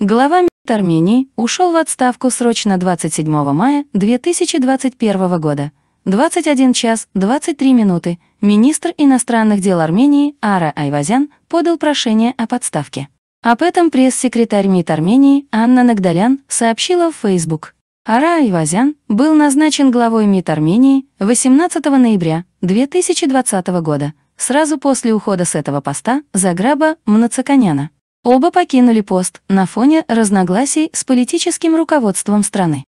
Глава МИД Армении ушел в отставку срочно 27 мая 2021 года. 21 час 23 минуты министр иностранных дел Армении Ара Айвазян подал прошение о подставке. Об этом пресс-секретарь МИД Армении Анна Нагдалян сообщила в Facebook. Ара Айвазян был назначен главой МИД Армении 18 ноября 2020 года, сразу после ухода с этого поста Заграба Мнацаканяна. Оба покинули пост на фоне разногласий с политическим руководством страны.